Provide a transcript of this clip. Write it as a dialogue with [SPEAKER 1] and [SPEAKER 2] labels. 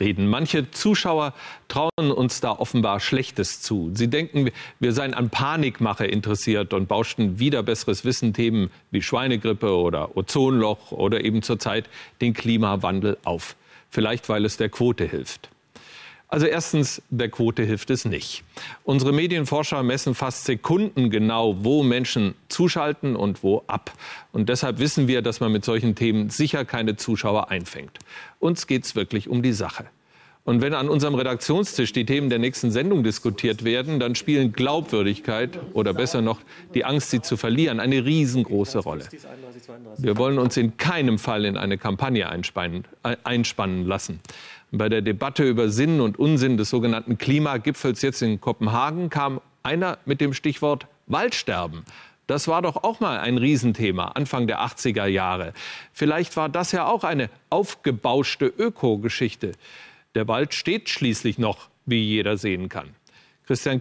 [SPEAKER 1] reden. Manche Zuschauer trauen uns da offenbar Schlechtes zu. Sie denken, wir seien an Panikmache interessiert und bauschten wieder besseres Wissen Themen wie Schweinegrippe oder Ozonloch oder eben zurzeit den Klimawandel auf. Vielleicht, weil es der Quote hilft. Also erstens, der Quote hilft es nicht. Unsere Medienforscher messen fast sekundengenau, wo Menschen zuschalten und wo ab. Und deshalb wissen wir, dass man mit solchen Themen sicher keine Zuschauer einfängt. Uns geht es wirklich um die Sache. Und wenn an unserem Redaktionstisch die Themen der nächsten Sendung diskutiert werden, dann spielen Glaubwürdigkeit oder besser noch die Angst, sie zu verlieren, eine riesengroße Rolle. Wir wollen uns in keinem Fall in eine Kampagne einspannen, äh, einspannen lassen. Bei der Debatte über Sinn und Unsinn des sogenannten Klimagipfels jetzt in Kopenhagen kam einer mit dem Stichwort Waldsterben. Das war doch auch mal ein Riesenthema Anfang der 80er Jahre. Vielleicht war das ja auch eine aufgebauschte Ökogeschichte. Der Wald steht schließlich noch, wie jeder sehen kann. Christian